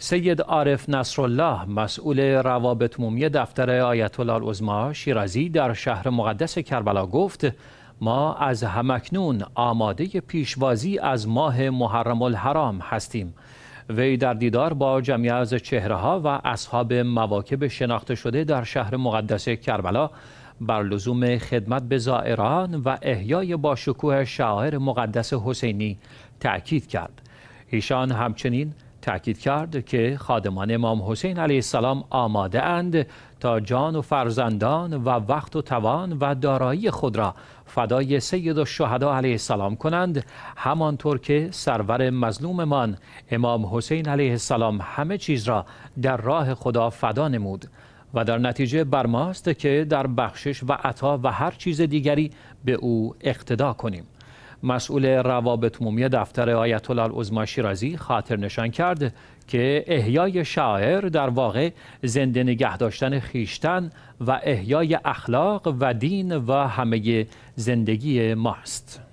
سید عارف نصرالله مسئول روابط عمومی دفتر آیت الله ازما شیرازی در شهر مقدس کربلا گفت ما از همکنون آماده پیشوازی از ماه محرم الحرام هستیم وی در دیدار با جمعی از چهره ها و اصحاب مواکب شناخته شده در شهر مقدس کربلا بر لزوم خدمت به زائران و احیای با شکوه شاعر مقدس حسینی تأکید کرد ایشان همچنین تأکید کرد که خادمان امام حسین علیه السلام آماده اند تا جان و فرزندان و وقت و توان و دارایی خود را فدای سید و شهدا علیه السلام کنند همانطور که سرور مظلوممان امام حسین علیه السلام همه چیز را در راه خدا فدا نمود و در نتیجه بر ماست که در بخشش و عطا و هر چیز دیگری به او اقتدا کنیم مسئول روابط عمومی دفتر آیت الله العظما شیرازی خاطر نشان کرد که احیای شاعر در واقع زنده نگه داشتن خیشتن و احیای اخلاق و دین و همه زندگی ماست.